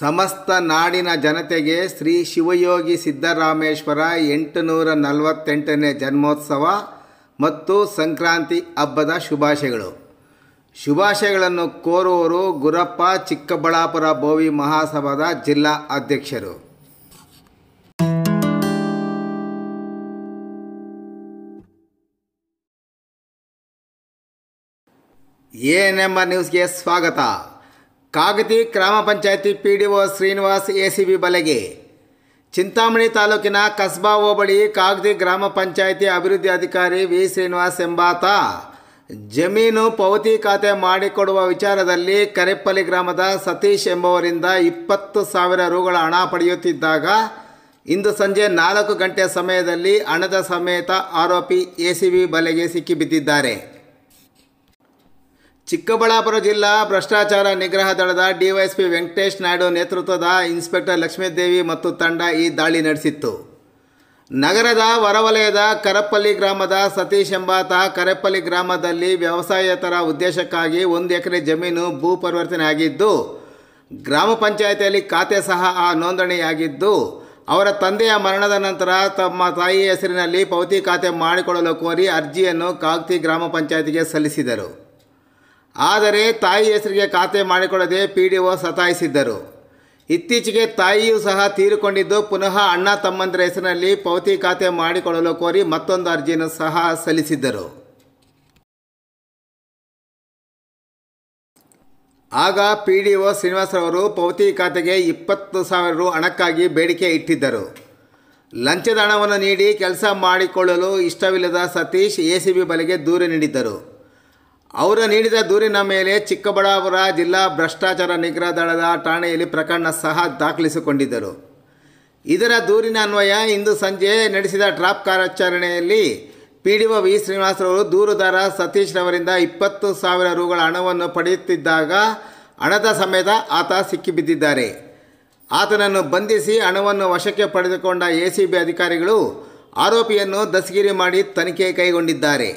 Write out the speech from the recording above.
ಸಮಸ್ತ ನಾಡಿನ ಜನತೆಗೆ ಶ್ರೀ ಶಿವಯೋಗಿ ಸಿದ್ದರಾಮೇಶ್ವರ ಎಂಟುನೂರ ನಲವತ್ತೆಂಟನೇ ಜನ್ಮೋತ್ಸವ ಮತ್ತು ಸಂಕ್ರಾಂತಿ ಹಬ್ಬದ ಶುಭಾಶಯಗಳು ಶುಭಾಶಯಗಳನ್ನು ಕೋರುವರು ಗುರಪ್ಪ ಚಿಕ್ಕಬಳ್ಳಾಪುರ ಬೋವಿ ಮಹಾಸಭಾದ ಜಿಲ್ಲಾ ಅಧ್ಯಕ್ಷರು ಎಎನ್ಎಂಆರ್ ನ್ಯೂಸ್ಗೆ ಸ್ವಾಗತ ಕಾಗತಿ ಗ್ರಾಮ panchayat P D O Srinivas B ಬಲೆಗೆ ಚಿಂತಾಮಣಿ ತಾಲೂಕಿನ ಕಸ್ಬಾ ಹೋಬಳಿ ಕಾಗದಿ ಗ್ರಾಮ ಪಂಚಾಯಿತಿ ಅಭಿವೃದ್ಧಿ ಅಧಿಕಾರಿ ವಿ ಶ್ರೀನಿವಾಸ್ ಎಂಬಾತ ಜಮೀನು ಪಾವತಿ ಖಾತೆ ಮಾಡಿಕೊಡುವ ವಿಚಾರದಲ್ಲಿ ಕರೆಪ್ಪಲ್ಲಿ ಗ್ರಾಮದ ಸತೀಶ್ ಎಂಬುವರಿಂದ ಇಪ್ಪತ್ತು ಸಾವಿರ ರೂಗಳ ಹಣ ಪಡೆಯುತ್ತಿದ್ದಾಗ ಇಂದು ಸಂಜೆ ನಾಲ್ಕು ಗಂಟೆ ಸಮಯದಲ್ಲಿ ಹಣದ ಸಮೇತ ಆರೋಪಿ ಬಿ ಬಲೆಗೆ ಸಿಕ್ಕಿಬಿದ್ದಿದ್ದಾರೆ ಚಿಕ್ಕಬಳ್ಳಾಪುರ ಜಿಲ್ಲಾ ಭ್ರಷ್ಟಾಚಾರ ನಿಗ್ರಹ ದಳದ ಡಿವೈಎಸ್ಪಿ ವೆಂಕಟೇಶ್ ನಾಯ್ಡು ನೇತೃತ್ವದ ಇನ್ಸ್ಪೆಕ್ಟರ್ ಲಕ್ಷ್ಮೀದೇವಿ ಮತ್ತು ತಂಡ ಈ ದಾಳಿ ನಡೆಸಿತ್ತು ನಗರದ ಹೊರವಲಯದ ಕರಪ್ಪಲ್ಲಿ ಗ್ರಾಮದ ಸತೀಶ್ ಎಂಬಾತ ಕರೆಪ್ಪಲ್ಲಿ ಗ್ರಾಮದಲ್ಲಿ ವ್ಯವಸಾಯೇತರ ಉದ್ದೇಶಕ್ಕಾಗಿ ಒಂದು ಎಕರೆ ಜಮೀನು ಭೂ ಪರಿವರ್ತನೆ ಆಗಿದ್ದು ಗ್ರಾಮ ಪಂಚಾಯಿತಿಯಲ್ಲಿ ಖಾತೆ ಸಹ ಆ ನೋಂದಣಿಯಾಗಿದ್ದು ಅವರ ತಂದೆಯ ಮರಣದ ನಂತರ ತಮ್ಮ ತಾಯಿಯ ಹೆಸರಿನಲ್ಲಿ ಪೌತಿ ಖಾತೆ ಮಾಡಿಕೊಳ್ಳಲು ಕೋರಿ ಅರ್ಜಿಯನ್ನು ಕಾಗ್ತಿ ಗ್ರಾಮ ಪಂಚಾಯತಿಗೆ ಸಲ್ಲಿಸಿದರು ಆದರೆ ತಾಯಿ ಹೆಸರಿಗೆ ಖಾತೆ ಮಾಡಿಕೊಳ್ಳದೆ ಪಿ ಡಿ ಒ ಸತಾಯಿಸಿದ್ದರು ಇತ್ತೀಚೆಗೆ ತಾಯಿಯೂ ಸಹ ತೀರಿಕೊಂಡಿದ್ದು ಪುನಃ ಅಣ್ಣ ತಮ್ಮಂದಿರ ಹೆಸರಿನಲ್ಲಿ ಪೌತಿ ಖಾತೆ ಮಾಡಿಕೊಳ್ಳಲು ಕೋರಿ ಮತ್ತೊಂದು ಅರ್ಜಿಯನ್ನು ಸಹ ಸಲ್ಲಿಸಿದ್ದರು ಆಗ ಪಿ ಡಿ ಒ ಶ್ರೀನಿವಾಸರವರು ಪೌತಿ ಖಾತೆಗೆ ಇಪ್ಪತ್ತು ಸಾವಿರ ರು ಹಣಕ್ಕಾಗಿ ಬೇಡಿಕೆ ಇಟ್ಟಿದ್ದರು ಲಂಚದ ಹಣವನ್ನು ನೀಡಿ ಕೆಲಸ ಮಾಡಿಕೊಳ್ಳಲು ಇಷ್ಟವಿಲ್ಲದ ಸತೀಶ್ ಎಸಿಬಿ ಬಲೆಗೆ ದೂರು ನೀಡಿದ್ದರು ಅವರು ನೀಡಿದ ದೂರಿನ ಮೇಲೆ ಚಿಕ್ಕಬಳ್ಳಾಪುರ ಜಿಲ್ಲಾ ಭ್ರಷ್ಟಾಚಾರ ನಿಗ್ರಹ ದಳದ ಠಾಣೆಯಲ್ಲಿ ಪ್ರಕರಣ ಸಹ ದಾಖಲಿಸಿಕೊಂಡಿದ್ದರು ಇದರ ದೂರಿನ ಅನ್ವಯ ಇಂದು ಸಂಜೆ ನಡೆಸಿದ ಟ್ರಾಪ್ ಕಾರ್ಯಾಚರಣೆಯಲ್ಲಿ ಪಿ ಡಿ ಒ ವಿ ಶ್ರೀನಿವಾಸರವರು ದೂರುದಾರ ಸತೀಶ್ರವರಿಂದ ಇಪ್ಪತ್ತು ಸಾವಿರ ರುಗಳ ಹಣವನ್ನು ಪಡೆಯುತ್ತಿದ್ದಾಗ ಹಣದ ಸಮೇತ ಆತ ಸಿಕ್ಕಿಬಿದ್ದಿದ್ದಾರೆ ಆತನನ್ನು ಬಂಧಿಸಿ ಹಣವನ್ನು ವಶಕ್ಕೆ ಪಡೆದುಕೊಂಡ ಎಸಿಬಿ ಅಧಿಕಾರಿಗಳು ಆರೋಪಿಯನ್ನು ದಸಗಿರಿ ಮಾಡಿ ತನಿಖೆ ಕೈಗೊಂಡಿದ್ದಾರೆ